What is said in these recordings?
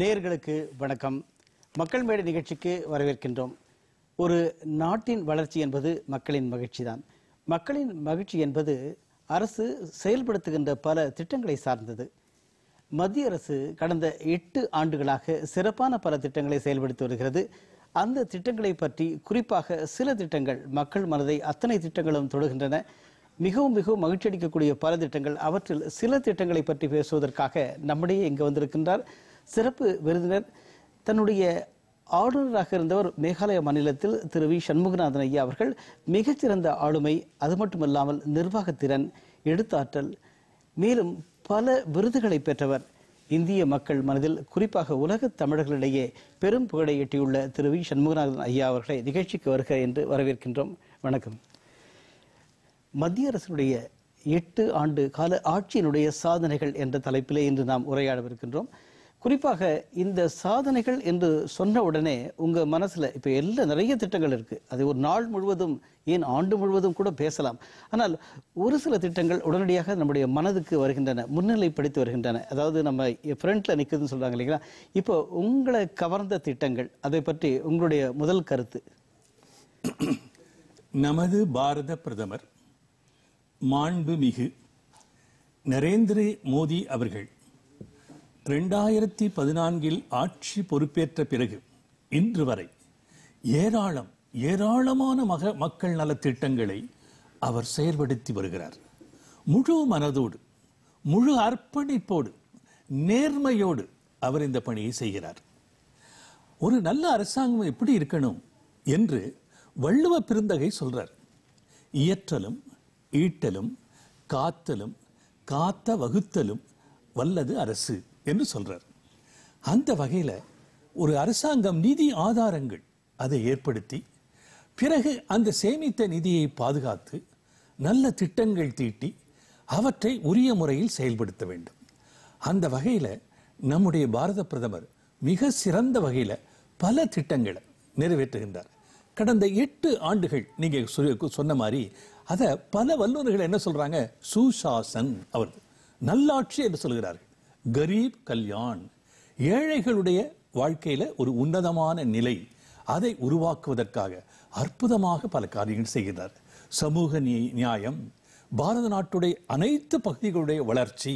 நேயர்களுக்கு வணக்கம் மக்கள் மேடை நிகழ்ச்சிக்கு வரவேற்கின்றோம் ஒரு நாட்டின் வளர்ச்சி என்பது மக்களின் மகிழ்ச்சி தான் மக்களின் மகிழ்ச்சி என்பது அரசு செயல்படுத்துகின்ற பல திட்டங்களை சார்ந்தது மத்திய அரசு கடந்த எட்டு ஆண்டுகளாக சிறப்பான பல திட்டங்களை செயல்படுத்தி வருகிறது அந்த திட்டங்களை பற்றி குறிப்பாக சில திட்டங்கள் மக்கள் மனதை அத்தனை திட்டங்களும் தொடுகின்றன மிகவும் மிகவும் மகிழ்ச்சி அளிக்கக்கூடிய பல திட்டங்கள் அவற்றில் சில திட்டங்களை பற்றி பேசுவதற்காக நம்முடைய இங்கு வந்திருக்கின்றார் சிறப்பு விருதினர் தன்னுடைய ஆளுநராக இருந்தவர் மேகாலய மாநிலத்தில் திரு வி சண்முகநாதன் ஐயா அவர்கள் மிகச்சிறந்த ஆளுமை அது மட்டுமல்லாமல் நிர்வாகத்திறன் எடுத்தாற்றல் மேலும் பல விருதுகளை பெற்றவர் இந்திய மக்கள் மனதில் குறிப்பாக உலக தமிழர்களிடையே பெரும் புகழை எட்டியுள்ள திரு வி சண்முகநாதன் ஐயா அவர்களை நிகழ்ச்சிக்கு வருக என்று வரவேற்கின்றோம் வணக்கம் மத்திய அரசினுடைய எட்டு ஆண்டு கால ஆட்சியினுடைய சாதனைகள் என்ற தலைப்பிலே இன்று நாம் உரையாடவிருக்கின்றோம் குறிப்பாக இந்த சாதனைகள் என்று சொன்ன உடனே உங்கள் மனசில் இப்போ எல்லா நிறைய திட்டங்கள் இருக்குது அது ஒரு நாள் முழுவதும் ஏன் ஆண்டு முழுவதும் கூட பேசலாம் ஆனால் ஒரு சில திட்டங்கள் உடனடியாக நம்முடைய மனதுக்கு வருகின்றன முன்னிலைப்படுத்தி வருகின்றன அதாவது நம்ம ஃப்ரண்ட்ல நிற்குதுன்னு சொல்கிறாங்க இல்லைங்களா இப்போ உங்களை கவர்ந்த திட்டங்கள் அதை பற்றி உங்களுடைய முதல் கருத்து நமது பாரத பிரதமர் மாண்புமிகு நரேந்திர மோடி அவர்கள் ரெண்டாயிரத்தி பதினான்கில் ஆட்சி பொறுப்பேற்ற பிறகு இன்று வரை ஏராளம் ஏராளமான மக மக்கள் நலத்திட்டங்களை அவர் செயல்படுத்தி வருகிறார் முழு மனதோடு முழு அர்ப்பணிப்போடு நேர்மையோடு அவர் இந்த பணியை செய்கிறார் ஒரு நல்ல அரசாங்கம் எப்படி இருக்கணும் என்று வள்ளுவ பிருந்தகை சொல்றார் இயற்றலும் ஈட்டலும் காத்தலும் காத்த வகுத்தலும் வல்லது அரசு என்று சொல்றார் அந்த வகையில் ஒரு அரசாங்கம் நிதி ஆதாரங்கள் அதை ஏற்படுத்தி பிறகு அந்த சேமித்த நிதியை பாதுகாத்து நல்ல திட்டங்கள் தீட்டி அவற்றை உரிய முறையில் செயல்படுத்த வேண்டும் அந்த வகையில் நம்முடைய பாரத பிரதமர் மிக சிறந்த வகையில் பல திட்டங்களை நிறைவேற்றுகின்றார் கடந்த எட்டு ஆண்டுகள் நீங்கள் சொன்ன மாதிரி அதை பல வல்லுநர்கள் என்ன சொல்கிறாங்க சுசாசன் அவர் நல்லாட்சி என்று சொல்கிறார்கள் கரீப் கல்யாண் ஏழைகளுடைய வாழ்க்கையில ஒரு உன்னதமான நிலை அதை உருவாக்குவதற்காக அற்புதமாக பல காரியங்கள் செய்கிறார் சமூக நியாயம் பாரத நாட்டுடைய அனைத்து பகுதிகளுடைய வளர்ச்சி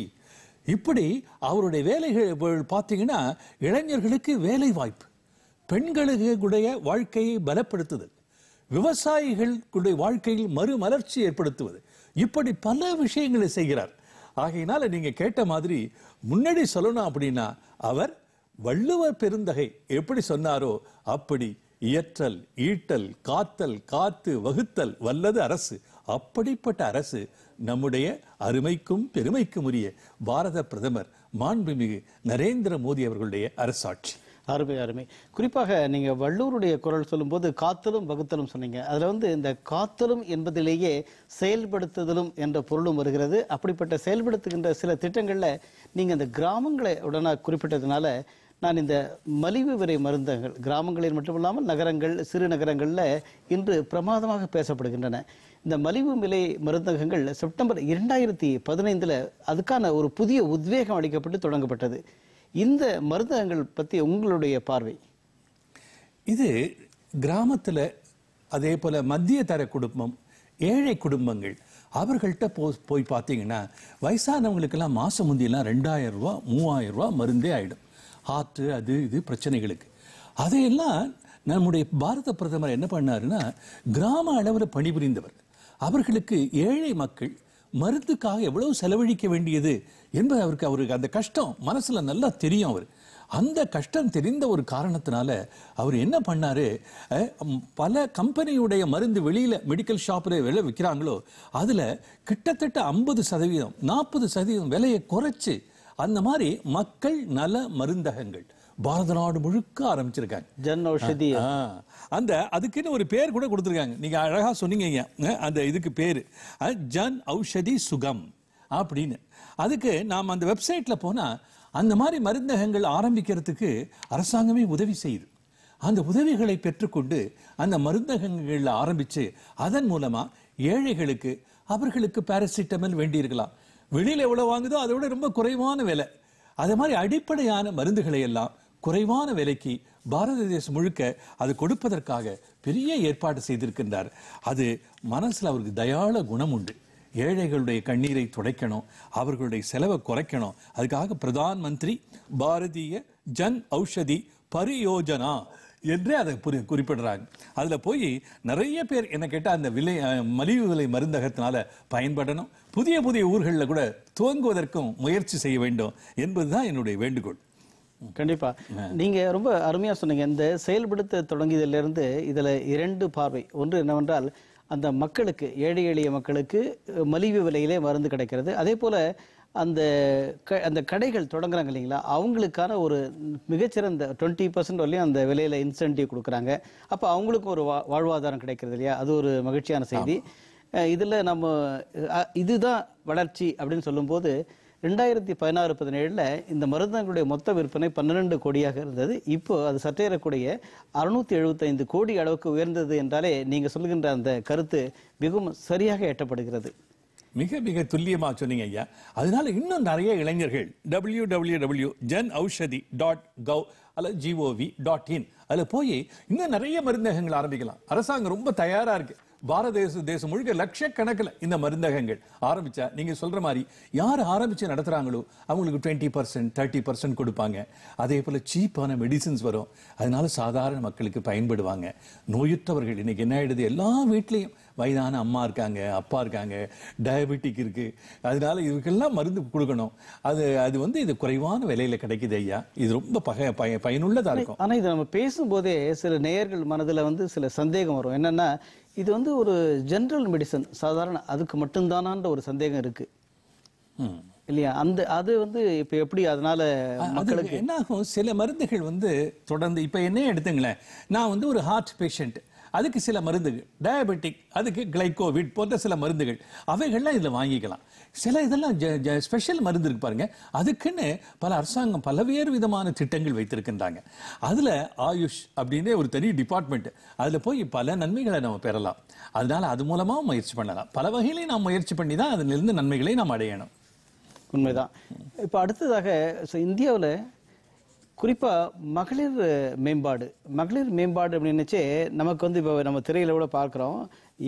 இப்படி அவருடைய வேலைகள் பார்த்தீங்கன்னா இளைஞர்களுக்கு வேலை வாய்ப்பு பெண்களுடைய வாழ்க்கையை பலப்படுத்துதல் விவசாயிகளுடைய வாழ்க்கையில் மறுமலர்ச்சி ஏற்படுத்துவது இப்படி பல விஷயங்களை செய்கிறார் ஆகையினால நீங்க கேட்ட மாதிரி முன்னாடி சொல்லணும் அப்படின்னா அவர் வள்ளுவர் பெருந்தகை எப்படி சொன்னாரோ அப்படி இயற்றல் ஈட்டல் காத்தல் காத்து வகுத்தல் வல்லது அரசு அப்படிப்பட்ட அரசு நம்முடைய அருமைக்கும் பெருமைக்கும் உரிய பாரத பிரதமர் மாண்புமிகு நரேந்திர மோடி அவர்களுடைய அரசாட்சி அருமை அருமை குறிப்பாக நீங்கள் வள்ளூருடைய குரல் சொல்லும்போது காத்தலும் வகுத்தலும் சொன்னீங்க அதில் வந்து இந்த காத்தலும் என்பதிலேயே செயல்படுத்துதலும் என்ற பொருளும் வருகிறது அப்படிப்பட்ட செயல்படுத்துகின்ற சில திட்டங்களில் நீங்கள் இந்த கிராமங்களை உடனே குறிப்பிட்டதுனால நான் இந்த மலிவு விரை மருந்தங்கள் கிராமங்களில் மட்டுமில்லாமல் நகரங்கள் சிறு நகரங்களில் இன்று பிரமாதமாக பேசப்படுகின்றன இந்த மலிவு விலை மருந்தகங்கள் செப்டம்பர் இரண்டாயிரத்தி பதினைந்தில் அதுக்கான ஒரு புதிய உத்வேகம் அளிக்கப்பட்டு தொடங்கப்பட்டது இந்த மருந்தகங்கள் பற்றி உங்களுடைய பார்வை இது கிராமத்தில் அதே போல் மத்திய தர குடும்பம் ஏழை குடும்பங்கள் அவர்கள்ட்ட போ போய் பார்த்தீங்கன்னா வயசானவங்களுக்கெல்லாம் மாதம் முந்தியெல்லாம் ரெண்டாயிரம் ரூபா மூவாயிரம் ரூபா மருந்தே ஆகிடும் ஹார்ட்டு அது இது பிரச்சனைகளுக்கு அதையெல்லாம் நம்முடைய பாரத பிரதமர் என்ன பண்ணாருன்னா கிராம அளவில் பணிபுரிந்தவர் அவர்களுக்கு ஏழை மக்கள் மருத்துக்காக எவ்வளவு செலவழிக்க வேண்டியது என்பது அவருக்கு அவருக்கு அந்த கஷ்டம் மனசில் நல்லா தெரியும் அவர் அந்த கஷ்டம் தெரிந்த ஒரு காரணத்தினால அவர் என்ன பண்ணார் பல கம்பெனியுடைய மருந்து வெளியில் மெடிக்கல் ஷாப்பில் வெளில விற்கிறாங்களோ அதில் கிட்டத்தட்ட ஐம்பது சதவீதம் நாற்பது சதவீதம் விலையை குறைச்சி அந்த மாதிரி மக்கள் நல மருந்தகங்கள் பாரத நாடு முழுக்க ஆரம்பிச்சிருக்காங்க ஜன் ஔஷதி அந்த அதுக்குன்னு ஒரு பேர் கூட கொடுத்துருக்காங்க நீங்கள் அழகாக சொன்னீங்க அந்த இதுக்கு பேர் ஜன் ஔஷதி சுகம் அப்படின்னு அதுக்கு நாம் அந்த வெப்சைட்டில் போனால் அந்த மாதிரி மருந்தகங்கள் ஆரம்பிக்கிறதுக்கு அரசாங்கமே உதவி செய்யுது அந்த உதவிகளை பெற்றுக்கொண்டு அந்த மருந்தகங்களில் ஆரம்பித்து அதன் மூலமாக ஏழைகளுக்கு அவர்களுக்கு வேண்டி வேண்டியிருக்கலாம் வெளியில் எவ்வளோ வாங்குதோ அதை விட ரொம்ப குறைவான விலை அது மாதிரி அடிப்படையான மருந்துகளை எல்லாம் குறைவான விலைக்கு பாரத தேசம் முழுக்க அது கொடுப்பதற்காக பெரிய ஏற்பாடு செய்திருக்கின்றார் அது மனசில் அவருக்கு தயாள குணம் உண்டு ஏழைகளுடைய கண்ணீரை துடைக்கணும் அவர்களுடைய செலவை குறைக்கணும் அதுக்காக பிரதான் மந்திரி பாரதிய ஜன் ஔஷதி பரியோஜனா என்றே அதை புரி குறிப்பிடுறாங்க அதில் போய் நிறைய பேர் என்ன கேட்டால் அந்த விலை மலிவு விலை மருந்தகத்தினால பயன்படணும் புதிய புதிய ஊர்களில் கூட துவங்குவதற்கும் முயற்சி செய்ய வேண்டும் என்பதுதான் என்னுடைய வேண்டுகோள் கண்டிப்பா நீங்க ரொம்ப அருமையா சொன்னீங்க இந்த செயல்படுத்த தொடங்கியதுல இருந்து இதுல இரண்டு பார்வை ஒன்று என்னவென்றால் அந்த மக்களுக்கு ஏழை எளிய மக்களுக்கு மலிவு விலையிலே மருந்து கிடைக்கிறது அதே போல அந்த க அந்த கடைகள் தொடங்குறாங்க இல்லைங்களா அவங்களுக்கான ஒரு மிகச்சிறந்த டுவெண்ட்டி பர்சன்ட் வரையும் அந்த விலையில இன்சென்டிவ் கொடுக்குறாங்க அப்போ அவங்களுக்கும் ஒரு வா வாழ்வாதாரம் கிடைக்கிறது இல்லையா அது ஒரு மகிழ்ச்சியான செய்தி இதில் நம்ம இதுதான் வளர்ச்சி அப்படின்னு சொல்லும்போது ரெண்டாயிரத்தி பதினாறு பதினேழில் இந்த மருந்தங்களுடைய மொத்த விற்பனை பன்னிரெண்டு கோடியாக இருந்தது இப்போ அது சற்றேறக்கூடிய அறுநூற்றி எழுபத்தைந்து கோடி அளவுக்கு உயர்ந்தது என்றாலே நீங்கள் சொல்கின்ற அந்த கருத்து மிகவும் சரியாக எட்டப்படுகிறது மிக மிக துல்லியமாக சொன்னீங்க ஐயா அதனால இன்னும் நிறைய இளைஞர்கள் W W W Jan Aushadhi dot gov அல்ல ஜிஓவி டாட் இன் அதில் போய் இன்னும் நிறைய மருந்தகங்கள் ஆரம்பிக்கலாம் அரசாங்கம் ரொம்ப தயாராக இருக்குது பாரத தேச தேசம் முழுக்க லட்சக்கணக்கில் இந்த மருந்தகங்கள் ஆரம்பிச்சா நீங்கள் சொல்கிற மாதிரி யார் ஆரம்பித்து நடத்துகிறாங்களோ அவங்களுக்கு டுவெண்ட்டி பர்சன்ட் தேர்ட்டி பர்சன்ட் கொடுப்பாங்க அதே போல் சீப்பான மெடிசின்ஸ் வரும் அதனால சாதாரண மக்களுக்கு பயன்படுவாங்க நோயுற்றவர்கள் இன்னைக்கு என்ன ஆயிடுது எல்லா வீட்லேயும் வயதான அம்மா இருக்காங்க அப்பா இருக்காங்க டயபெட்டிக் இருக்குது அதனால இதுக்கெல்லாம் மருந்து கொடுக்கணும் அது அது வந்து இது குறைவான விலையில் கிடைக்குது ஐயா இது ரொம்ப பக பய பயனுள்ளதாக இருக்கும் ஆனால் இதை நம்ம பேசும்போதே சில நேயர்கள் மனதில் வந்து சில சந்தேகம் வரும் என்னென்னா இது வந்து ஒரு ஜென்ரல் மெடிசன் சாதாரண அதுக்கு மட்டும்தானான்ற ஒரு சந்தேகம் இருக்குது ம் இல்லையா அந்த அது வந்து இப்போ எப்படி அதனால மக்களுக்கு என்னாகும் சில மருந்துகள் வந்து தொடர்ந்து இப்போ என்ன எடுத்துங்களேன் நான் வந்து ஒரு ஹார்ட் பேஷண்ட் அதுக்கு சில மருந்துகள் டயபெட்டிக் அதுக்கு கிளைகோவிட் போன்ற சில மருந்துகள் அவைகள்லாம் இதில் வாங்கிக்கலாம் சில இதெல்லாம் ஸ்பெஷல் மருந்து இருக்கு பாருங்க அதுக்குன்னு பல அரசாங்கம் பல்வேறு விதமான திட்டங்கள் வைத்திருக்கின்றாங்க அதில் ஆயுஷ் அப்படின்னே ஒரு தனி டிபார்ட்மெண்ட் அதில் போய் பல நன்மைகளை நம்ம பெறலாம் அதனால அது மூலமாக முயற்சி பண்ணலாம் பல வகையிலையும் நாம் முயற்சி பண்ணி தான் அதிலிருந்து நன்மைகளை நாம் அடையணும் உண்மைதான் இப்போ அடுத்ததாக இந்தியாவில் குறிப்பாக மகளிர் மேம்பாடு மகளிர் மேம்பாடு அப்படின்னுச்சு நமக்கு வந்து இப்போ நம்ம திரையில் கூட பார்க்குறோம்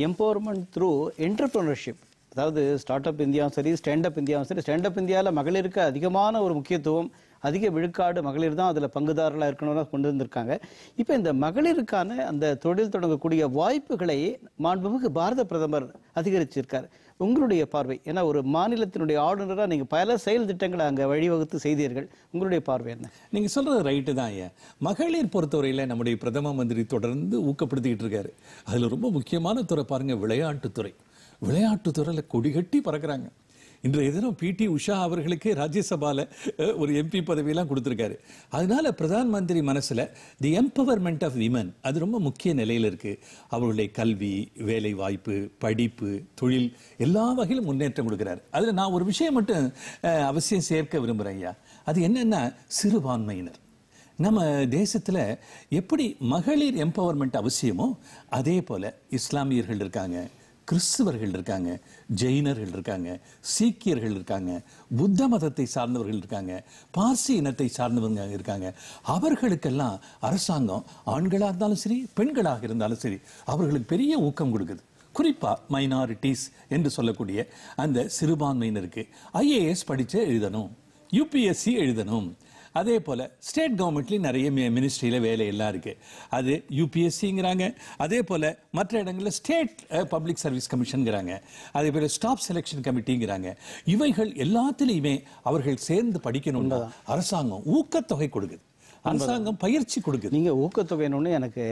எம்பவர்மெண்ட் த்ரூ என்டர்பிரனர்ஷிப் அதாவது ஸ்டார்ட் அப் இந்தியாவும் சரி ஸ்டாண்டப் இந்தியாவும் சரி ஸ்டாண்டப் இந்தியாவில் மகளிருக்கு அதிகமான ஒரு முக்கியத்துவம் அதிக விழுக்காடு மகளிர் தான் அதில் பங்குதாரர்களாக இருக்கணும்னு கொண்டு வந்திருக்காங்க இப்போ இந்த மகளிருக்கான அந்த தொழில் தொடங்கக்கூடிய வாய்ப்புகளை மாண்புமிகு பாரத பிரதமர் அதிகரிச்சிருக்கார் உங்களுடைய பார்வை ஏன்னா ஒரு மாநிலத்தினுடைய ஆளுநராக நீங்கள் பல செயல் திட்டங்களை அங்கே வழிவகுத்து செய்தீர்கள் உங்களுடைய பார்வை என்ன நீங்கள் சொல்கிறது ரைட்டு தான் ஏன் மகளிர் பொறுத்தவரையில் நம்முடைய பிரதம மந்திரி தொடர்ந்து ஊக்கப்படுத்திக்கிட்டு இருக்காரு அதில் ரொம்ப முக்கியமான துறை பாருங்கள் விளையாட்டுத்துறை விளையாட்டுத்துறையில் கொடிகட்டி பறக்கிறாங்க இன்றைய தினம் பிடி உஷா அவர்களுக்கு ராஜ்யசபாவில் ஒரு எம்பி பதவியெல்லாம் கொடுத்துருக்காரு அதனால பிரதான் மந்திரி மனசில் தி எம்பவர்மெண்ட் ஆஃப் விமன் அது ரொம்ப முக்கிய நிலையில் இருக்குது அவருடைய கல்வி வேலை வாய்ப்பு படிப்பு தொழில் எல்லா வகையிலும் முன்னேற்றம் கொடுக்குறாரு அதில் நான் ஒரு விஷயம் மட்டும் அவசியம் சேர்க்க விரும்புகிறேன் ஐயா அது என்னென்னா சிறுபான்மையினர் நம்ம தேசத்தில் எப்படி மகளிர் எம்பவர்மெண்ட் அவசியமோ அதே போல் இஸ்லாமியர்கள் இருக்காங்க கிறிஸ்துவர்கள் இருக்காங்க ஜெயினர்கள் இருக்காங்க சீக்கியர்கள் இருக்காங்க புத்த மதத்தை சார்ந்தவர்கள் இருக்காங்க பார்சி இனத்தை சார்ந்தவங்க இருக்காங்க அவர்களுக்கெல்லாம் அரசாங்கம் ஆண்களாக இருந்தாலும் சரி பெண்களாக இருந்தாலும் சரி அவர்களுக்கு பெரிய ஊக்கம் கொடுக்குது குறிப்பாக மைனாரிட்டிஸ் என்று சொல்லக்கூடிய அந்த சிறுபான்மையினருக்கு ஐஏஎஸ் படித்து எழுதணும் யூபிஎஸ்சி எழுதணும் அதே போல் ஸ்டேட் கவர்மெண்ட்லேயும் நிறைய மினிஸ்ட்ரியில் எல்லாம் இருக்குது அது யூபிஎஸ்சிங்கிறாங்க அதே போல் மற்ற இடங்களில் ஸ்டேட் பப்ளிக் சர்வீஸ் கமிஷனுங்கிறாங்க அதே போல் ஸ்டாப் செலெக்ஷன் கமிட்டிங்கிறாங்க இவைகள் எல்லாத்துலேயுமே அவர்கள் சேர்ந்து படிக்கணும்னா அரசாங்கம் ஊக்கத்தொகை கொடுக்குது அரசாங்கம் பயிற்சி கொடுக்குது நீங்கள் ஊக்கத்தொகைன்னு எனக்கு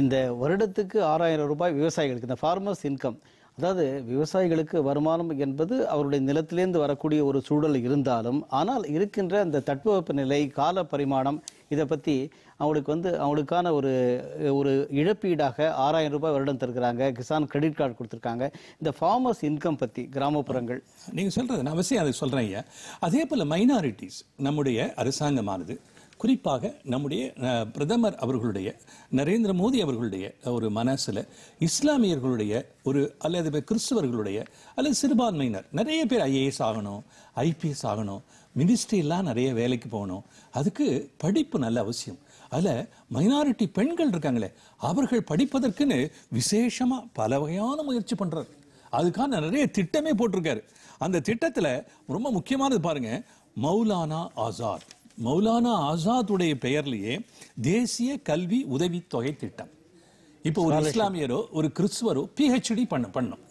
இந்த வருடத்துக்கு ஆறாயிரம் ரூபாய் விவசாயிகளுக்கு இந்த ஃபார்மர்ஸ் இன்கம் அதாவது விவசாயிகளுக்கு வருமானம் என்பது அவருடைய நிலத்திலேருந்து வரக்கூடிய ஒரு சூழல் இருந்தாலும் ஆனால் இருக்கின்ற அந்த தட்பவெப்ப நிலை கால பரிமாணம் இதை பற்றி அவங்களுக்கு வந்து அவங்களுக்கான ஒரு ஒரு இழப்பீடாக ஆறாயிரம் ரூபாய் வருடம் தருகிறாங்க கிசான் கிரெடிட் கார்டு கொடுத்துருக்காங்க இந்த ஃபார்மர்ஸ் இன்கம் பற்றி கிராமப்புறங்கள் நீங்கள் சொல்கிறது நான் அவசியம் அதை சொல்கிறேன் ஐயா அதே போல் மைனாரிட்டிஸ் நம்முடைய அரசாங்கமானது குறிப்பாக நம்முடைய பிரதமர் அவர்களுடைய நரேந்திர மோடி அவர்களுடைய ஒரு மனசில் இஸ்லாமியர்களுடைய ஒரு அல்லது கிறிஸ்துவர்களுடைய அல்லது சிறுபான்மையினர் நிறைய பேர் ஐஏஎஸ் ஆகணும் ஐபிஎஸ் ஆகணும் மினிஸ்ட்ரியெல்லாம் நிறைய வேலைக்கு போகணும் அதுக்கு படிப்பு நல்ல அவசியம் அதில் மைனாரிட்டி பெண்கள் இருக்காங்களே அவர்கள் படிப்பதற்குன்னு விசேஷமாக பல வகையான முயற்சி பண்ணுறாரு அதுக்கான நிறைய திட்டமே போட்டிருக்காரு அந்த திட்டத்தில் ரொம்ப முக்கியமானது பாருங்கள் மௌலானா ஆசாத் மௌலானா ஆசாத்துடைய பெயர்லேயே தேசிய கல்வி உதவித்தொகை திட்டம் இப்போ ஒரு இஸ்லாமியரோ ஒரு கிறிஸ்துவரோ பிஹெச்டி பண்ண பண்ணும்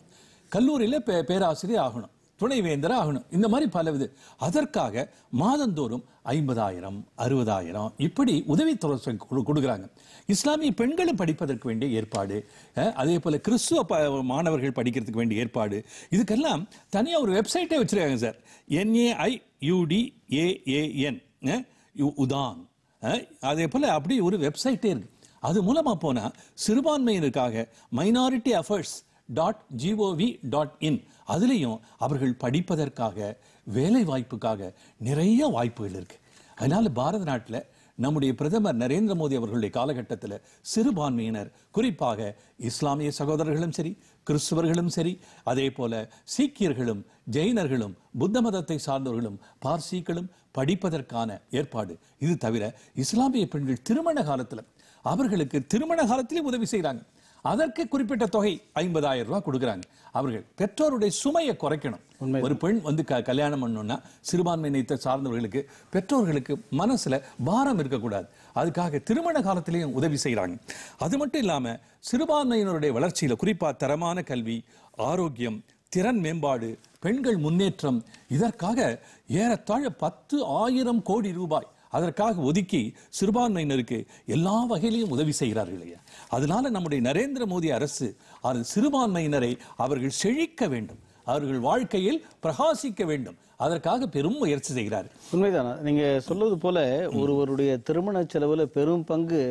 கல்லூரியில் பே பேராசிரியர் ஆகணும் துணைவேந்தர் ஆகணும் இந்த மாதிரி பல வித அதற்காக மாதந்தோறும் ஐம்பதாயிரம் அறுபதாயிரம் இப்படி உதவித்தொகை கொடுக்குறாங்க இஸ்லாமிய பெண்களும் படிப்பதற்கு வேண்டிய ஏற்பாடு அதே போல் கிறிஸ்துவ மாணவர்கள் படிக்கிறதுக்கு வேண்டிய ஏற்பாடு இதுக்கெல்லாம் தனியாக ஒரு வெப்சைட்டே வச்சுருக்காங்க சார் என்ஏஐ யூடிஏஏஎன் உதான் அதே போல் அப்படி ஒரு வெப்சைட்டே இருக்கு அது மூலமாக போனால் சிறுபான்மையினருக்காக minority affairs dot G O V dot in அதுலேயும் அவர்கள் படிப்பதற்காக வேலை வாய்ப்புக்காக நிறைய வாய்ப்புகள் இருக்குது அதனால் பாரத நாட்டில் நம்முடைய பிரதமர் நரேந்திர மோடி அவர்களுடைய காலகட்டத்தில் சிறுபான்மையினர் குறிப்பாக இஸ்லாமிய சகோதரர்களும் சரி கிறிஸ்துவர்களும் சரி அதே போல சீக்கியர்களும் ஜெயினர்களும் புத்த மதத்தை சார்ந்தவர்களும் பார்சீக்களும் படிப்பதற்கான ஏற்பாடு இது தவிர இஸ்லாமிய பெண்கள் திருமண காலத்தில் அவர்களுக்கு திருமண காலத்திலே உதவி செய்கிறாங்க அதற்கு குறிப்பிட்ட தொகை ஐம்பதாயிரம் ரூபாய் கொடுக்குறாங்க அவர்கள் பெற்றோருடைய சுமையை குறைக்கணும் ஒரு பெண் வந்து க கல்யாணம் பண்ணணும்னா சிறுபான்மையினத்தை சார்ந்தவர்களுக்கு பெற்றோர்களுக்கு மனசில் பாரம் இருக்கக்கூடாது அதுக்காக திருமண காலத்திலையும் உதவி செய்கிறாங்க அது மட்டும் இல்லாமல் சிறுபான்மையினருடைய வளர்ச்சியில் குறிப்பாக தரமான கல்வி ஆரோக்கியம் திறன் மேம்பாடு பெண்கள் முன்னேற்றம் இதற்காக ஏறத்தாழ பத்து ஆயிரம் கோடி ரூபாய் அதற்காக ஒதுக்கி சிறுபான்மையினருக்கு எல்லா வகையிலையும் உதவி செய்கிறார்கள் இல்லையா அதனால நம்முடைய நரேந்திர மோடி அரசு அது சிறுபான்மையினரை அவர்கள் செழிக்க வேண்டும் அவர்கள் வாழ்க்கையில் பிரகாசிக்க வேண்டும் அதற்காக பெரும் முயற்சி செய்கிறார் உண்மைதான் நீங்க சொல்வது போல ஒருவருடைய திருமண செலவுல பெரும் பங்கு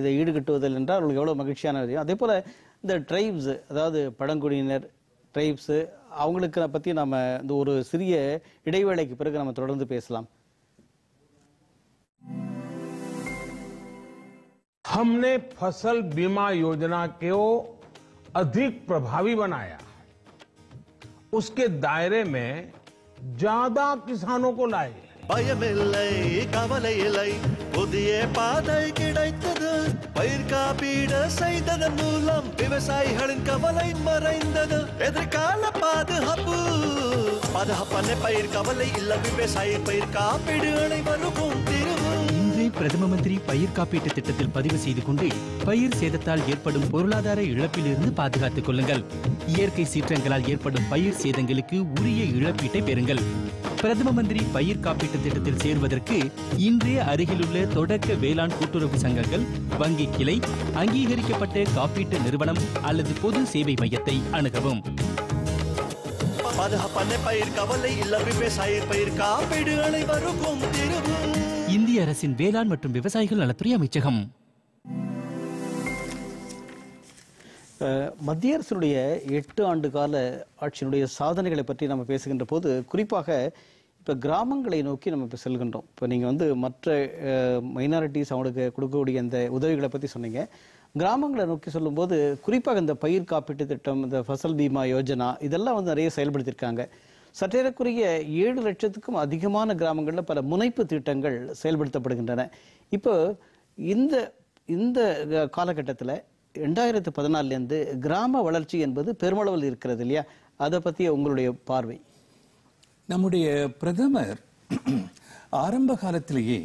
இதை ஈடுகட்டுவதில் என்றால் அவர்களுக்கு எவ்வளவு மகிழ்ச்சியான அதே போல இந்த டிரைப்ஸ் அதாவது பழங்குடியினர் ட்ரைப்ஸ் அவங்களுக்கு பத்தி நாம இந்த हमने फसल बीमा योजना को अधिक प्रभावी बनाया उसके दायरे में ज्यादा किसानों को लाए புதிய பாதை கிடைத்தது பயிர் காப்பீடு செய்ததன் மூலம் விவசாயிகளின் கவலை மறைந்தது எதிர்கால பாதுகாப்பு பாதுகாப்பான பயிர் கவலை இல்ல விவசாயி பயிர் காப்பீடு அனைவருக்கும் இன்றே பிரதம மந்திரி பயிர் காப்பீட்டு திட்டத்தில் பதிவு செய்து கொண்டு பயிர் சேதத்தால் ஏற்படும் பொருளாதார இழப்பிலிருந்து பாதுகாத்துக் கொள்ளுங்கள் இயற்கை சீற்றங்களால் ஏற்படும் பயிர் சேதங்களுக்கு உரிய இழப்பீட்டை பெறுங்கள் பிரதம மந்திரி பயிர் காப்பீட்டு திட்டத்தில் சேர்வதற்கு இன்றைய அருகிலுள்ள தொடக்க வேளாண் கூட்டுறவு சங்கங்கள் வங்கி கிளை அங்கீகரிக்கப்பட்ட காப்பீட்டு நிறுவனம் அல்லது பொது சேவை மையத்தை அணுகவும் விவசாய பயிர் காப்பீடு இந்திய அரசின் வேளாண் மற்றும் விவசாயிகள் நலத்துறை அமைச்சகம் மத்திய அரசினுடைய எட்டு ஆண்டு கால ஆட்சியினுடைய சாதனைகளை பற்றி நம்ம பேசுகின்ற போது குறிப்பாக இப்போ கிராமங்களை நோக்கி நம்ம இப்போ செல்கின்றோம் இப்போ நீங்கள் வந்து மற்ற மைனாரிட்டிஸ் அவங்களுக்கு கொடுக்கக்கூடிய அந்த உதவிகளை பற்றி சொன்னீங்க கிராமங்களை நோக்கி சொல்லும்போது குறிப்பாக இந்த பயிர் காப்பீட்டு திட்டம் இந்த ஃபசல் பீமா யோஜனா இதெல்லாம் வந்து நிறைய செயல்படுத்தியிருக்காங்க சற்றேறக்குரிய ஏழு லட்சத்துக்கும் அதிகமான கிராமங்களில் பல முனைப்பு திட்டங்கள் செயல்படுத்தப்படுகின்றன இப்போ இந்த இந்த காலகட்டத்தில் ரெண்டாயிரத்து பதினாலேருந்து கிராம வளர்ச்சி என்பது பெருமளவில் இருக்கிறது இல்லையா அதை பற்றிய உங்களுடைய பார்வை நம்முடைய பிரதமர் ஆரம்ப காலத்திலேயே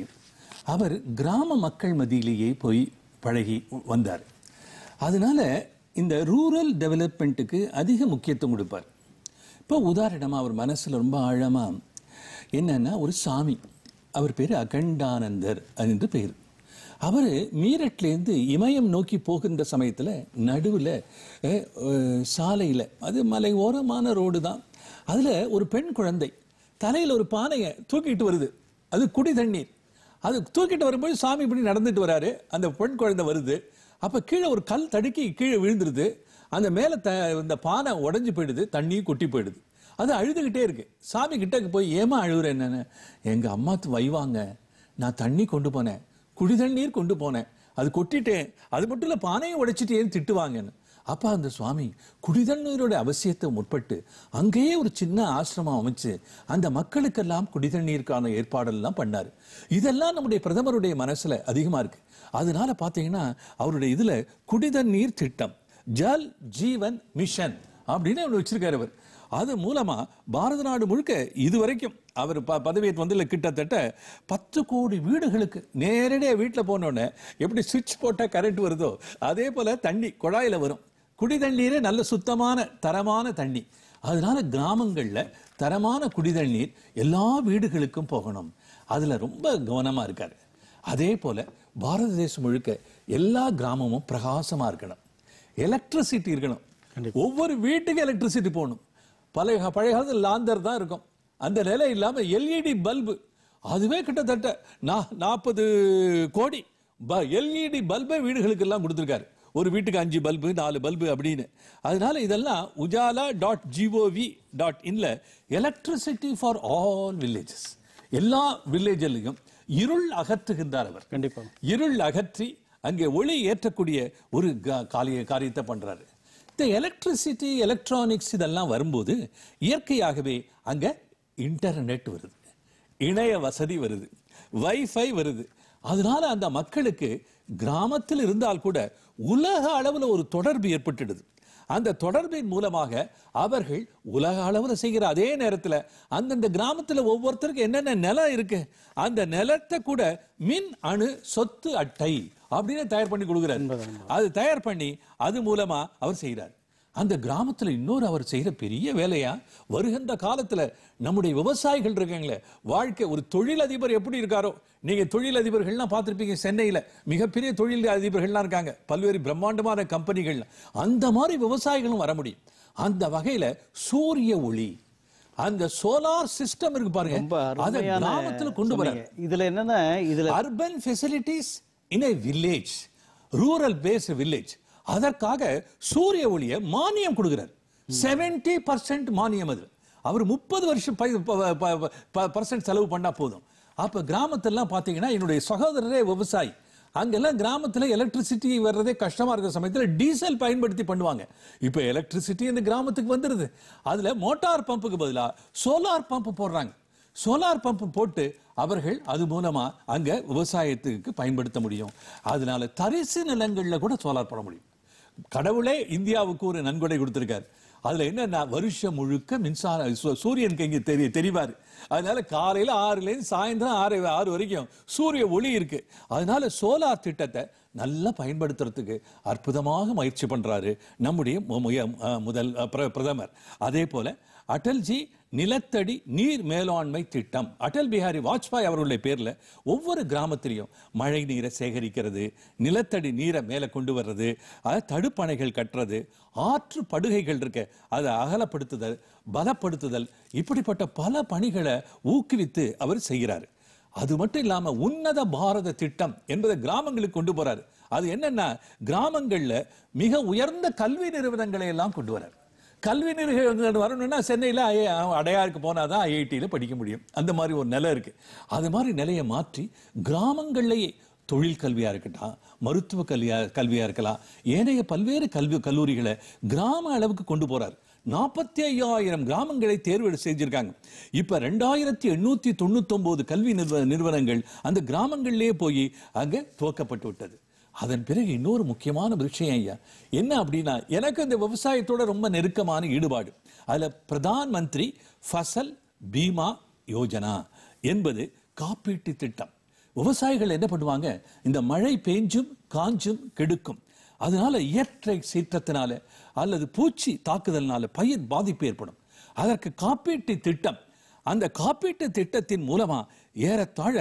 அவர் கிராம மக்கள் மதியிலேயே போய் பழகி வந்தார் அதனால இந்த ரூரல் டெவலப்மெண்ட்டுக்கு அதிக முக்கியத்துவம் கொடுப்பார் இப்போ உதாரணமாக அவர் மனசில் ரொம்ப ஆழமாக என்னன்னா ஒரு சாமி அவர் பேர் அகண்டானந்தர் என்று பேர் அவர் மீரட்லேருந்து இமயம் நோக்கி போகின்ற சமயத்தில் நடுவில் சாலையில் அது மலை ஓரமான ரோடு தான் அதில் ஒரு பெண் குழந்தை தலையில் ஒரு பானையை தூக்கிட்டு வருது அது குடி தண்ணீர் அது தூக்கிட்டு வரும்போது சாமி இப்படி நடந்துட்டு வராரு அந்த பெண் குழந்தை வருது அப்போ கீழே ஒரு கல் தடுக்கி கீழே விழுந்துருது அந்த மேலே த இந்த பானை உடஞ்சி போயிடுது தண்ணியும் கொட்டி போயிடுது அது அழுதுகிட்டே இருக்கு சாமி கிட்டக்கு போய் ஏமா அழுகுறேன் என்னென்னு எங்கள் அம்மா வைவாங்க நான் தண்ணி கொண்டு போனேன் குடி தண்ணீர் கொண்டு போனேன் அது கொட்டிட்டேன் அது மட்டும் இல்லை பானையும் உடைச்சிட்டேன்னு திட்டுவாங்கன்னு அப்போ அந்த சுவாமி குடிதண்ணீரோட அவசியத்தை முற்பட்டு அங்கேயே ஒரு சின்ன ஆசிரமம் அமைச்சு அந்த மக்களுக்கெல்லாம் குடிதண்ணீருக்கான ஏற்பாடெல்லாம் பண்ணார் இதெல்லாம் நம்முடைய பிரதமருடைய மனசில் அதிகமாக இருக்குது அதனால பார்த்தீங்கன்னா அவருடைய இதில் குடிதண்ணீர் திட்டம் ஜல் ஜீவன் மிஷன் அப்படின்னு அவர் வச்சிருக்காரு அவர் அது மூலமாக பாரத நாடு முழுக்க இது வரைக்கும் அவர் ப பதவியேற்று வந்ததில் கிட்டத்தட்ட பத்து கோடி வீடுகளுக்கு நேரடியாக வீட்டில் போனோடனே எப்படி சுவிட்ச் போட்டால் கரண்ட் வருதோ அதே போல் தண்ணி குழாயில் வரும் குடி தண்ணீரே நல்ல சுத்தமான தரமான தண்ணி அதனால கிராமங்களில் தரமான குடி தண்ணீர் எல்லா வீடுகளுக்கும் போகணும் அதில் ரொம்ப கவனமாக இருக்கார் அதே போல் பாரத தேசம் முழுக்க எல்லா கிராமமும் பிரகாசமாக இருக்கணும் எலக்ட்ரிசிட்டி இருக்கணும் ஒவ்வொரு வீட்டுக்கும் எலக்ட்ரிசிட்டி போகணும் பழைய பழைய காலத்தில் லாந்தர் தான் இருக்கும் அந்த நிலை இல்லாமல் எல்இடி பல்பு e அதுவே கிட்டத்தட்ட நா நாற்பது கோடி ப எல்இடி பல்பே e வீடுகளுக்கெல்லாம் கொடுத்துருக்காரு ஒரு வீட்டுக்கு அஞ்சு பல்பு நாலு பல்பு அப்படின்னு அதனால இதெல்லாம் உஜாலா டாட் ஜிஓவி டாட் இன்ல எலக்ட்ரிசிட்டி ஃபார் ஆல் வில்லேஜஸ் எல்லா வில்லேஜிலையும் இருள் அகற்றுகின்றார் அவர் கண்டிப்பாக இருள் அகற்றி அங்கே ஒளி ஏற்றக்கூடிய ஒரு காலிய காரியத்தை பண்ணுறாரு இந்த எலக்ட்ரிசிட்டி எலக்ட்ரானிக்ஸ் இதெல்லாம் வரும்போது இயற்கையாகவே அங்கே இன்டர்நெட் வருது இணைய வசதி வருது வைஃபை வருது அதனால அந்த மக்களுக்கு கிராமத்தில் இருந்தால் கூட உலக அளவில் ஒரு தொடர்பு ஏற்பட்டுடுது அந்த தொடர்பின் மூலமாக அவர்கள் உலக அளவில் செய்கிற அதே நேரத்தில் அந்தந்த கிராமத்தில் ஒவ்வொருத்தருக்கும் என்னென்ன நிலம் இருக்கு அந்த நிலத்தை கூட மின் அணு சொத்து அட்டை அப்படின்னு தயார் பண்ணி கொடுக்குறாரு அது தயார் பண்ணி அது மூலமா அவர் செய்கிறார் அந்த கிராமத்தில் இன்னொரு அவர் செய்கிற பெரிய வேலையா வருகின்ற காலத்தில் நம்முடைய விவசாயிகள் இருக்காங்களே வாழ்க்கை ஒரு தொழிலதிபர் எப்படி இருக்காரோ நீங்கள் தொழிலதிபர்கள்லாம் பார்த்துருப்பீங்க சென்னையில் மிகப்பெரிய தொழில் அதிபர்கள்லாம் இருக்காங்க பல்வேறு பிரம்மாண்டமான கம்பெனிகள் அந்த மாதிரி விவசாயிகளும் வர முடியும் அந்த வகையில் சூரிய ஒளி அந்த சோலார் சிஸ்டம் இருக்கு பாருங்க அதை கிராமத்தில் கொண்டு வர இதுல என்னன்னா இதுல urban facilities in a village rural base village அதற்காக சூரிய ஒளியை மானியம் கொடுக்கிறார் செவன்டி பர்சன்ட் மானியம் அது அவர் முப்பது வருஷம் பர்சன்ட் செலவு பண்ணால் போதும் அப்போ கிராமத்திலலாம் பார்த்தீங்கன்னா என்னுடைய சகோதரரே விவசாயி அங்கெல்லாம் கிராமத்தில் எலக்ட்ரிசிட்டி வர்றதே கஷ்டமாக இருக்கிற சமயத்தில் டீசல் பயன்படுத்தி பண்ணுவாங்க இப்போ எலக்ட்ரிசிட்டி இந்த கிராமத்துக்கு வந்துடுது அதில் மோட்டார் பம்புக்கு பதிலாக சோலார் பம்ப் போடுறாங்க சோலார் பம்ப் போட்டு அவர்கள் அது மூலமாக அங்கே விவசாயத்துக்கு பயன்படுத்த முடியும் அதனால தரிசு நிலங்களில் கூட சோலார் போட முடியும் கடவுளே இந்தியாவுக்கு ஒரு நன்கொடை கொடுத்துருக்காரு அதில் என்ன வருஷம் முழுக்க மின்சாரம் சூரியனுக்கு இங்கே தெரிய தெரிவார் அதனால காலையில் ஆறுலேருந்து சாயந்தரம் ஆறு ஆறு வரைக்கும் சூரிய ஒளி இருக்கு அதனால சோலார் திட்டத்தை நல்லா பயன்படுத்துறதுக்கு அற்புதமாக முயற்சி பண்ணுறாரு நம்முடைய முதல் பிரதமர் அதே போல் அடல்ஜி நிலத்தடி நீர் மேலாண்மை திட்டம் அடல் பிஹாரி வாஜ்பாய் அவர்களுடைய பேரில் ஒவ்வொரு கிராமத்திலையும் மழை நீரை சேகரிக்கிறது நிலத்தடி நீரை மேலே கொண்டு வர்றது அதை தடுப்பணைகள் கட்டுறது ஆற்று படுகைகள் இருக்க அதை அகலப்படுத்துதல் பலப்படுத்துதல் இப்படிப்பட்ட பல பணிகளை ஊக்குவித்து அவர் செய்கிறார் அது மட்டும் இல்லாம உன்னத பாரத திட்டம் என்பதை கிராமங்களுக்கு கொண்டு போறாரு அது என்னன்னா கிராமங்கள்ல மிக உயர்ந்த கல்வி நிறுவனங்களை எல்லாம் கொண்டு வரார் கல்வி நிறுவனங்கள் வரணும்னா சென்னையில் அடையாருக்கு போனால் தான் ஐஐடியில் படிக்க முடியும் அந்த மாதிரி ஒரு நிலை இருக்குது அது மாதிரி நிலையை மாற்றி கிராமங்கள்லேயே தொழில் கல்வியாக இருக்கட்டும் மருத்துவ கல்வியாக கல்வியாக இருக்கலாம் ஏனைய பல்வேறு கல்வி கல்லூரிகளை கிராம அளவுக்கு கொண்டு போகிறார் நாற்பத்தி ஐயாயிரம் கிராமங்களை தேர்வு செஞ்சிருக்காங்க இப்போ ரெண்டாயிரத்தி எண்ணூற்றி தொண்ணூத்தொம்போது கல்வி நிறுவன நிறுவனங்கள் அந்த கிராமங்கள்லேயே போய் அங்கே துவக்கப்பட்டு விட்டது அதன் பிறகு இன்னொரு முக்கியமான விஷயம் ஐயா என்ன அப்படின்னா எனக்கு இந்த விவசாயத்தோட ரொம்ப நெருக்கமான ஈடுபாடு அதில் பிரதான் மந்திரி ஃபசல் பீமா யோஜனா என்பது காப்பீட்டு திட்டம் விவசாயிகள் என்ன பண்ணுவாங்க இந்த மழை பெஞ்சும் காஞ்சும் கெடுக்கும் அதனால இயற்கை சீற்றத்தினால அல்லது பூச்சி தாக்குதல்னால பயிர் பாதிப்பு ஏற்படும் அதற்கு காப்பீட்டு திட்டம் அந்த காப்பீட்டு திட்டத்தின் மூலமா ஏறத்தாழ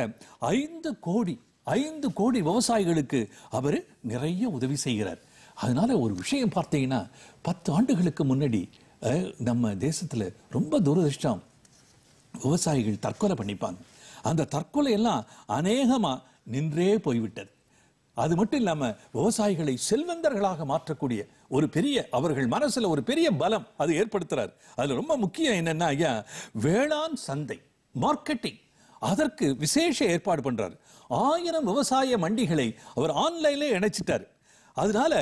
ஐந்து கோடி ஐந்து கோடி விவசாயிகளுக்கு அவர் நிறைய உதவி செய்கிறார் அதனால ஒரு விஷயம் பார்த்தீங்கன்னா பத்து ஆண்டுகளுக்கு முன்னாடி நம்ம தேசத்தில் ரொம்ப துரதிருஷ்டம் விவசாயிகள் தற்கொலை பண்ணிப்பாங்க அந்த தற்கொலை எல்லாம் அநேகமாக நின்றே போய்விட்டது அது மட்டும் இல்லாமல் விவசாயிகளை செல்வந்தர்களாக மாற்றக்கூடிய ஒரு பெரிய அவர்கள் மனசில் ஒரு பெரிய பலம் அது ஏற்படுத்துறாரு அதில் ரொம்ப முக்கியம் என்னென்னா ஐயா வேளாண் சந்தை மார்க்கெட்டிங் அதற்கு விசேஷ ஏற்பாடு பண்ணுறாரு ஆயிரம் விவசாய மண்டிகளை அவர் ஆன்லைனில் இணைச்சிட்டார் அதனால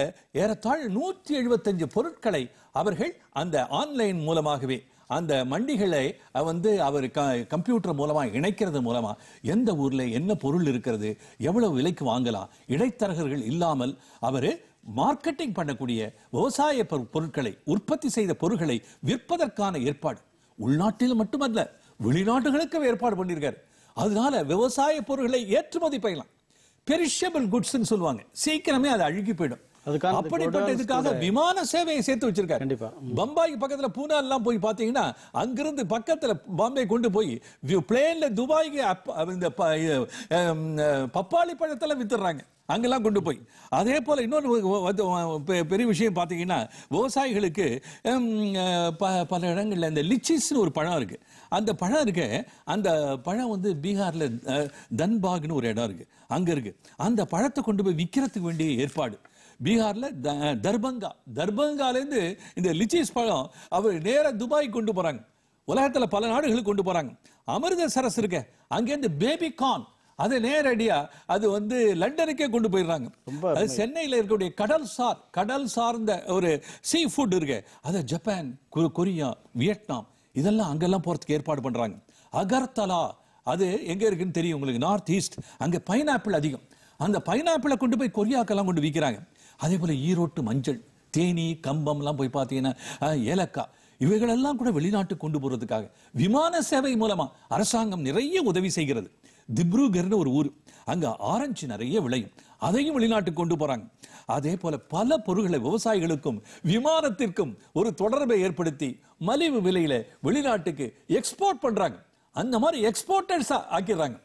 ஏறத்தாழ் நூற்றி எழுபத்தஞ்சு பொருட்களை அவர்கள் அந்த ஆன்லைன் மூலமாகவே அந்த மண்டிகளை வந்து அவர் க கம்ப்யூட்டர் மூலமாக இணைக்கிறது மூலமாக எந்த ஊரில் என்ன பொருள் இருக்கிறது எவ்வளவு விலைக்கு வாங்கலாம் இடைத்தரகர்கள் இல்லாமல் அவர் மார்க்கெட்டிங் பண்ணக்கூடிய விவசாய பொருட்களை உற்பத்தி செய்த பொருட்களை விற்பதற்கான ஏற்பாடு உள்நாட்டில் மட்டுமல்ல வெளிநாடுகளுக்கு ஏற்பாடு பண்ணியிருக்காரு அதனால விவசாய பொருட்களை ஏற்றுமதி பயிலாம் பெரிஷபிள் குட்ஸ்ன்னு சொல்லுவாங்க சீக்கிரமே அது அழுகி போயிடும் அதுக்காக அப்படிப்பட்ட இதுக்காக விமான சேவையை சேர்த்து வச்சிருக்காரு கண்டிப்பா பம்பாய்க்கு பக்கத்துல பூனா எல்லாம் போய் பாத்தீங்கன்னா அங்கிருந்து பக்கத்துல பாம்பே கொண்டு போய் பிளேன்ல துபாய்க்கு இந்த பப்பாளி பழத்தெல்லாம் வித்துறாங்க அங்கெல்லாம் கொண்டு போய் அதே போல இன்னொன்று பெரிய விஷயம் பார்த்தீங்கன்னா விவசாயிகளுக்கு பல இடங்களில் இந்த லிச்சிஸ்னு ஒரு பழம் இருக்கு அந்த பழம் இருக்கு அந்த பழம் வந்து பீகாரில் தன்பாக்னு ஒரு இடம் இருக்கு அங்கே இருக்கு அந்த பழத்தை கொண்டு போய் விற்கிறதுக்கு வேண்டிய ஏற்பாடு பீகாரில் தர்பங்கா தர்பங்காலேருந்து இந்த லிச்சீஸ் பழம் அவர் நேராக துபாய்க்கு கொண்டு போகிறாங்க உலகத்தில் பல நாடுகளுக்கு கொண்டு போகிறாங்க அமிர்த சரஸ் இருக்க அங்கேருந்து பேபி கான் அது நேரடியாக அது வந்து லண்டனுக்கே கொண்டு போயிடுறாங்க அது சென்னையில் இருக்கக்கூடிய கடல் சார் கடல் சார்ந்த ஒரு சீ ஃபுட் இருக்கு அதை ஜப்பான் கொரியா வியட்நாம் இதெல்லாம் அங்கெல்லாம் போகிறதுக்கு ஏற்பாடு பண்ணுறாங்க அகர்தலா அது எங்கே இருக்குன்னு தெரியும் உங்களுக்கு நார்த் ஈஸ்ட் அங்கே பைனாப்பிள் அதிகம் அந்த பைனாப்பிளை கொண்டு போய் கொரியாக்கெல்லாம் கொண்டு விற்கிறாங்க அதே போல் ஈரோட்டு மஞ்சள் தேனி கம்பம்லாம் போய் பார்த்தீங்கன்னா ஏலக்காய் இவைகளெல்லாம் கூட வெளிநாட்டுக்கு கொண்டு போகிறதுக்காக விமான சேவை மூலமாக அரசாங்கம் நிறைய உதவி செய்கிறது திப்ருகர்னு ஒரு ஊர் அங்கே ஆரஞ்சு நிறைய விளையும் அதையும் வெளிநாட்டுக்கு கொண்டு போகிறாங்க அதே போல பல பொருட்களை விவசாயிகளுக்கும் விமானத்திற்கும் ஒரு தொடர்பை ஏற்படுத்தி மலிவு விலையில் வெளிநாட்டுக்கு எக்ஸ்போர்ட் பண்ணுறாங்க அந்த மாதிரி எக்ஸ்போர்ட்டர்ஸாக ஆக்கிடுறாங்க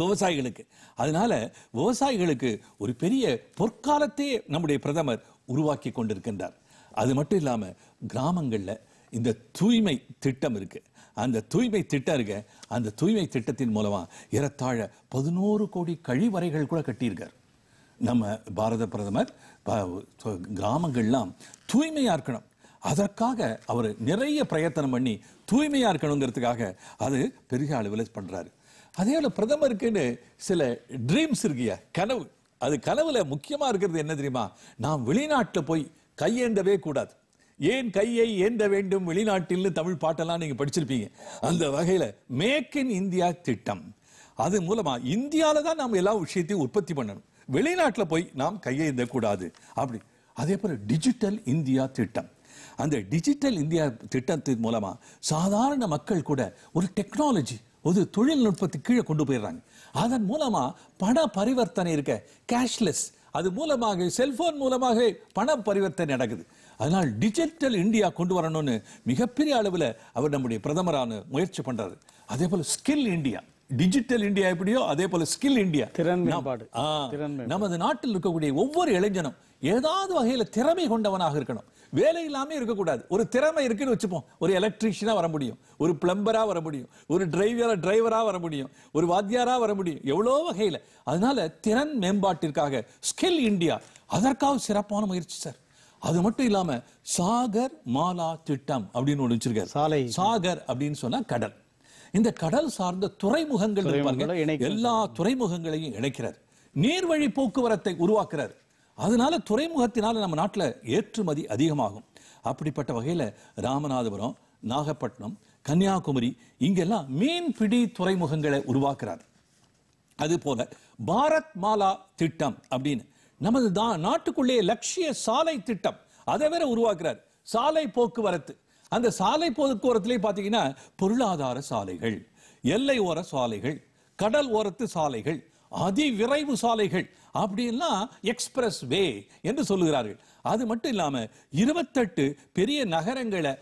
விவசாயிகளுக்கு அதனால விவசாயிகளுக்கு ஒரு பெரிய பொற்காலத்தையே நம்முடைய பிரதமர் உருவாக்கி கொண்டிருக்கின்றார் அது மட்டும் இல்லாமல் கிராமங்களில் இந்த தூய்மை திட்டம் இருக்குது அந்த தூய்மை திட்டம் இருக்க அந்த தூய்மை திட்டத்தின் மூலமாக ஏறத்தாழ பதினோரு கோடி கழிவறைகள் கூட கட்டியிருக்கார் நம்ம பாரத பிரதமர் கிராமங்கள்லாம் தூய்மையாக இருக்கணும் அதற்காக அவர் நிறைய பிரயத்தனம் பண்ணி தூய்மையாக இருக்கணுங்கிறதுக்காக அது பெரிய அளவில் பண்ணுறாரு அதே போல பிரதமருக்குன்னு சில ட்ரீம்ஸ் இருக்கியா கனவு அது கனவுல முக்கியமா இருக்கிறது என்ன தெரியுமா நாம் வெளிநாட்டில் போய் கையேந்தவே கூடாது ஏன் கையை ஏந்த வேண்டும் வெளிநாட்டில்னு தமிழ் பாட்டெல்லாம் நீங்க படிச்சிருப்பீங்க அந்த வகையில மேக் இன் இந்தியா திட்டம் அது மூலமா இந்தியாவில தான் நாம் எல்லா விஷயத்தையும் உற்பத்தி பண்ணணும் வெளிநாட்டில் போய் நாம் கையேந்த கூடாது அப்படி அதே போல டிஜிட்டல் இந்தியா திட்டம் அந்த டிஜிட்டல் இந்தியா திட்டத்தின் மூலமா சாதாரண மக்கள் கூட ஒரு டெக்னாலஜி ஒரு தொழில்நுட்பத்தை கீழே கொண்டு போயிடுறாங்க அதன் மூலமா பண பரிவர்த்தனை இருக்க கேஷ்லெஸ் அது மூலமாக செல்போன் மூலமாக பண பரிவர்த்தனை நடக்குது அதனால் டிஜிட்டல் இந்தியா கொண்டு வரணும்னு மிகப்பெரிய அளவில் அவர் நம்முடைய பிரதமரான முயற்சி பண்றாரு அதே போல ஸ்கில் இந்தியா டிஜிட்டல் இந்தியா எப்படியோ அதே போல ஸ்கில் இந்தியா திறன் நமது நாட்டில் இருக்கக்கூடிய ஒவ்வொரு இளைஞனும் ஏதாவது வகையில் திறமை கொண்டவனாக இருக்கணும் வேலை இல்லாமல் இருக்கக்கூடாது ஒரு திறமை இருக்குன்னு வச்சுப்போம் ஒரு எலக்ட்ரீஷியனாக வர முடியும் ஒரு பிளம்பராக வர முடியும் ஒரு டிரைவராக டிரைவராக வர முடியும் ஒரு வாத்தியாராக வர முடியும் எவ்வளோ வகையில் அதனால திறன் மேம்பாட்டிற்காக ஸ்கில் இந்தியா அதற்காக சிறப்பான முயற்சி சார் அது மட்டும் இல்லாம சாகர் மாலா திட்டம் அப்படின்னு ஒன்று வச்சிருக்காரு சாலை சாகர் அப்படின்னு சொன்னா கடல் இந்த கடல் சார்ந்த துறைமுகங்கள் எல்லா துறைமுகங்களையும் இணைக்கிறார் நீர்வழி போக்குவரத்தை உருவாக்குறாரு அதனால துறைமுகத்தினால் நம்ம நாட்டில் ஏற்றுமதி அதிகமாகும் அப்படிப்பட்ட வகையில் ராமநாதபுரம் நாகப்பட்டினம் கன்னியாகுமரி இங்கெல்லாம் மீன்பிடி துறைமுகங்களை உருவாக்குறாரு அதுபோல பாரத் மாலா திட்டம் அப்படின்னு நமது தான் நாட்டுக்குள்ளே லட்சிய சாலை திட்டம் அதை வேற உருவாக்குறார் சாலை போக்குவரத்து அந்த சாலை போக்குவரத்துலேயே பார்த்தீங்கன்னா பொருளாதார சாலைகள் எல்லை ஓர சாலைகள் கடல் ஓரத்து சாலைகள் அதி விரைவு சாலைகள் எல்லாம் எக்ஸ்பிரஸ் வே என்று சொல்லுகிறார்கள் அது மட்டும் இல்லாமல் இருபத்தெட்டு பெரிய நகரங்களை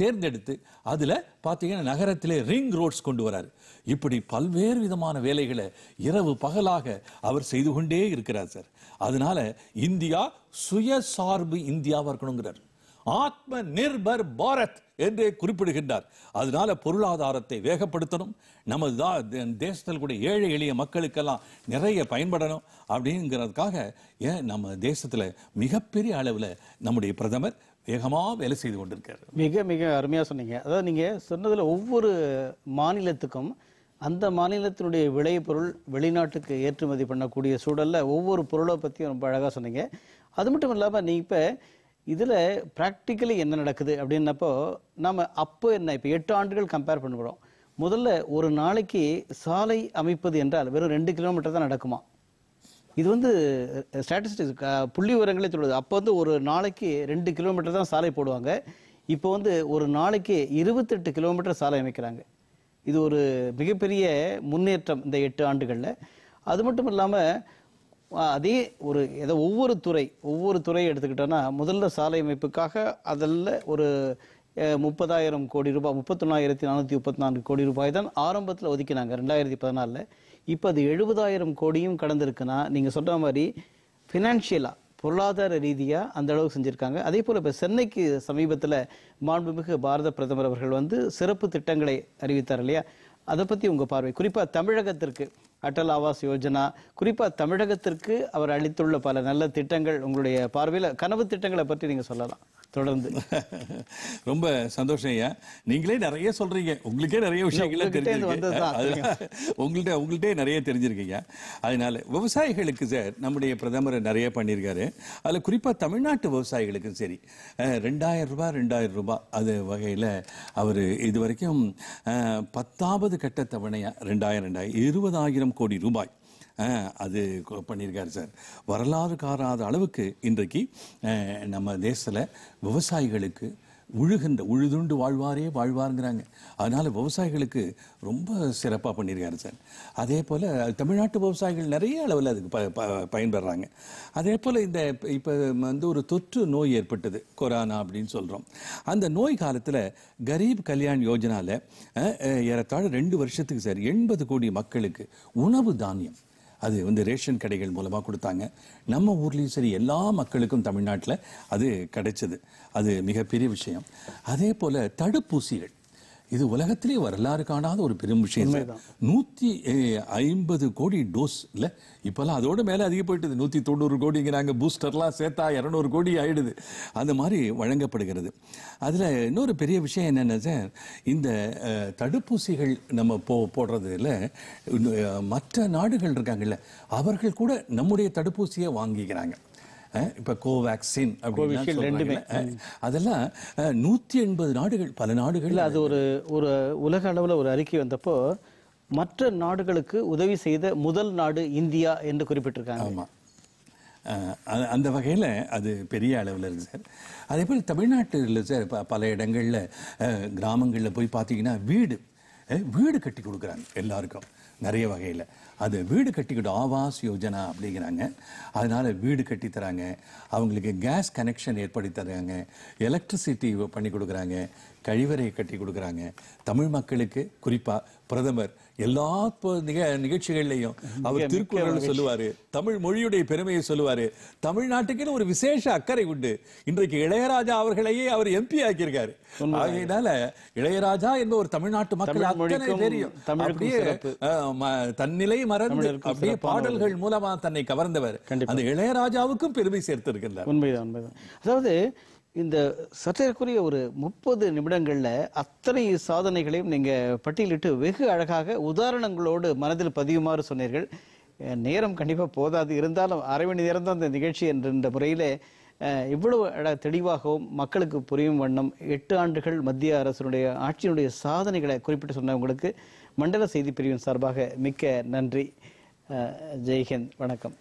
தேர்ந்தெடுத்து அதில் பார்த்தீங்கன்னா நகரத்திலே ரிங் ரோட்ஸ் கொண்டு வரார் இப்படி பல்வேறு விதமான வேலைகளை இரவு பகலாக அவர் செய்து கொண்டே இருக்கிறார் சார் அதனால இந்தியா சுயசார்பு இந்தியாவாக இருக்கணுங்கிறார் ஆத்ம நிர்பர் பாரத் என்றே குறிப்பிடுகின்றார் அதனால பொருளாதாரத்தை வேகப்படுத்தணும் நமது தான் தேசத்தில் கூட ஏழை எளிய மக்களுக்கெல்லாம் நிறைய பயன்படணும் அப்படிங்கிறதுக்காக ஏன் நம்ம தேசத்தில் மிகப்பெரிய அளவில் நம்முடைய பிரதமர் வேகமாக வேலை செய்து கொண்டிருக்கார் மிக மிக அருமையாக சொன்னீங்க அதாவது நீங்கள் சொன்னதில் ஒவ்வொரு மாநிலத்துக்கும் அந்த மாநிலத்தினுடைய விளைபொருள் வெளிநாட்டுக்கு ஏற்றுமதி பண்ணக்கூடிய சூழலில் ஒவ்வொரு பொருளை பற்றியும் ரொம்ப அழகாக சொன்னீங்க அது மட்டும் இல்லாமல் நீ இப்போ இதில் ப்ராக்டிக்கலி என்ன நடக்குது அப்படின்னப்போ நம்ம அப்போ என்ன இப்போ எட்டு ஆண்டுகள் கம்பேர் பண்ணுறோம் முதல்ல ஒரு நாளைக்கு சாலை அமைப்பது என்றால் வெறும் ரெண்டு கிலோமீட்டர் தான் நடக்குமா இது வந்து ஸ்டாட்டிஸ்டிக்ஸ் புள்ளி விவரங்களே சொல்லுது அப்போ வந்து ஒரு நாளைக்கு ரெண்டு கிலோமீட்டர் தான் சாலை போடுவாங்க இப்போ வந்து ஒரு நாளைக்கு இருபத்தெட்டு கிலோமீட்டர் சாலை அமைக்கிறாங்க இது ஒரு மிகப்பெரிய முன்னேற்றம் இந்த எட்டு ஆண்டுகளில் அது மட்டும் இல்லாமல் அதே ஒரு ஏதோ ஒவ்வொரு துறை ஒவ்வொரு துறையை எடுத்துக்கிட்டோன்னா முதல்ல சாலை அமைப்புக்காக அதில் ஒரு முப்பதாயிரம் கோடி ரூபாய் முப்பத்தொன்னாயிரத்தி நானூற்றி முப்பத்தி நான்கு கோடி ரூபாய் தான் ஆரம்பத்தில் ஒதுக்கினாங்க ரெண்டாயிரத்தி பதினாலில் இப்போ அது எழுபதாயிரம் கோடியும் கடந்திருக்குன்னா நீங்கள் சொல்கிற மாதிரி ஃபினான்ஷியலாக பொருளாதார ரீதியாக அந்த அளவுக்கு செஞ்சுருக்காங்க அதே போல் இப்போ சென்னைக்கு சமீபத்தில் மாண்புமிகு பாரத பிரதமர் அவர்கள் வந்து சிறப்பு திட்டங்களை அறிவித்தார் இல்லையா அதை பற்றி உங்கள் பார்வை குறிப்பாக தமிழகத்திற்கு அட்டல் ஆவாஸ் யோஜனா குறிப்பா தமிழகத்திற்கு அவர் அளித்துள்ள பல நல்ல திட்டங்கள் உங்களுடைய பார்வையில் கனவு திட்டங்களை பற்றி நீங்க சொல்லலாம் தொடர்ந்து ரொம்ப சந்தோஷம் ஐயா நீங்களே நிறைய சொல்றீங்க உங்களுக்கே நிறைய விஷயங்கள் உங்கள்ட்ட உங்கள்கிட்ட நிறைய தெரிஞ்சிருக்கீங்க அதனால விவசாயிகளுக்கு சார் நம்முடைய பிரதமர் நிறைய பண்ணியிருக்காரு அதில் குறிப்பாக தமிழ்நாட்டு விவசாயிகளுக்கும் சரி ரெண்டாயிரம் ரூபாய் ரெண்டாயிரம் ரூபாய் அது வகையில் அவர் இது வரைக்கும் பத்தாவது கட்ட தவணையாக ரெண்டாயிரம் ரெண்டாயிரம் இருபதாயிரம் ஆயிரம் கோடி ரூபாய் அது பண்ணியிருக்காரு சார் வரலாறு காராத அளவுக்கு இன்றைக்கு நம்ம தேசத்தில் விவசாயிகளுக்கு உழுகின்ற உழுதுண்டு வாழ்வாரே வாழ்வாருங்கிறாங்க அதனால் விவசாயிகளுக்கு ரொம்ப சிறப்பாக பண்ணியிருக்காரு சார் அதே போல் தமிழ்நாட்டு விவசாயிகள் நிறைய அளவில் அதுக்கு ப பயன்படுறாங்க அதே போல் இந்த இப்போ வந்து ஒரு தொற்று நோய் ஏற்பட்டது கொரோனா அப்படின்னு சொல்கிறோம் அந்த நோய் காலத்தில் கரீப் கல்யாண் யோஜனாவில் ஏறத்தாழ ரெண்டு வருஷத்துக்கு சார் எண்பது கோடி மக்களுக்கு உணவு தானியம் அது வந்து ரேஷன் கடைகள் மூலமாக கொடுத்தாங்க நம்ம ஊர்லேயும் சரி எல்லா மக்களுக்கும் தமிழ்நாட்டில் அது கிடைச்சது அது மிகப்பெரிய விஷயம் அதே போல் தடுப்பூசிகள் இது உலகத்திலே வரலாறு காணாத ஒரு பெரும் விஷயம் நூற்றி ஐம்பது கோடி டோஸ் இல்லை இப்போல்லாம் அதோட மேலே அதிக போயிட்டு நூற்றி தொண்ணூறு கோடிங்கிறாங்க பூஸ்டர்லாம் சேர்த்தா இரநூறு கோடி ஆயிடுது அந்த மாதிரி வழங்கப்படுகிறது அதில் இன்னொரு பெரிய விஷயம் என்னென்ன சார் இந்த தடுப்பூசிகள் நம்ம போ போடுறதுல மற்ற நாடுகள் இருக்காங்கல்ல அவர்கள் கூட நம்முடைய தடுப்பூசியை வாங்கிக்கிறாங்க இப்போ கோவேக்சின் அப்படின்னு ரெண்டுமே அதெல்லாம் நூற்றி எண்பது நாடுகள் பல நாடுகள் அது ஒரு ஒரு உலக அளவில் ஒரு அறிக்கை வந்தப்போ மற்ற நாடுகளுக்கு உதவி செய்த முதல் நாடு இந்தியா என்று குறிப்பிட்டிருக்காங்க ஆமாம் அந்த வகையில் அது பெரிய அளவில் இருக்குது சார் அதே போல் தமிழ்நாட்டில் சார் ப பல இடங்களில் கிராமங்களில் போய் பார்த்தீங்கன்னா வீடு வீடு கட்டி கொடுக்குறாங்க எல்லாருக்கும் நிறைய வகையில் அது வீடு கட்டிக்கிட்டோம் ஆவாஸ் யோஜனா அப்படிங்கிறாங்க அதனால் வீடு கட்டி தராங்க அவங்களுக்கு கேஸ் கனெக்ஷன் ஏற்படுத்தி தராங்க எலக்ட்ரிசிட்டி பண்ணி கொடுக்குறாங்க கழிவறையை கட்டி கொடுக்குறாங்க தமிழ் மக்களுக்கு குறிப்பாக பிரதமர் எல்லா நிக நிகழ்ச்சிகள்லையும் அவர் திருக்குறள் சொல்லுவார் தமிழ் மொழியுடைய பெருமையை சொல்லுவார் தமிழ்நாட்டுக்குன்னு ஒரு விசேஷ அக்கறை உண்டு இன்றைக்கு இளையராஜா அவர்களையே அவர் எம்பி ஆக்கியிருக்காரு ஆகையினால இளையராஜா என்ப ஒரு தமிழ்நாட்டு மக்கள் அத்தனை தெரியும் அப்படியே தன்னிலை மறந்து அப்படியே பாடல்கள் மூலமா தன்னை கவர்ந்தவர் அந்த இளையராஜாவுக்கும் பெருமை சேர்த்திருக்கின்றார் உண்மைதான் அதாவது இந்த சற்றேற்குரிய ஒரு முப்பது நிமிடங்களில் அத்தனை சாதனைகளையும் நீங்கள் பட்டியலிட்டு வெகு அழகாக உதாரணங்களோடு மனதில் பதியுமாறு சொன்னீர்கள் நேரம் கண்டிப்பாக போதாது இருந்தாலும் அரை மணி நேரம் தான் இந்த நிகழ்ச்சி என்ற முறையில் இவ்வளவு அழ தெளிவாகவும் மக்களுக்கு புரியும் வண்ணம் எட்டு ஆண்டுகள் மத்திய அரசினுடைய ஆட்சியினுடைய சாதனைகளை குறிப்பிட்டு சொன்னவங்களுக்கு மண்டல செய்தி பிரிவின் சார்பாக மிக்க நன்றி ஜெய்ஹிந்த் வணக்கம்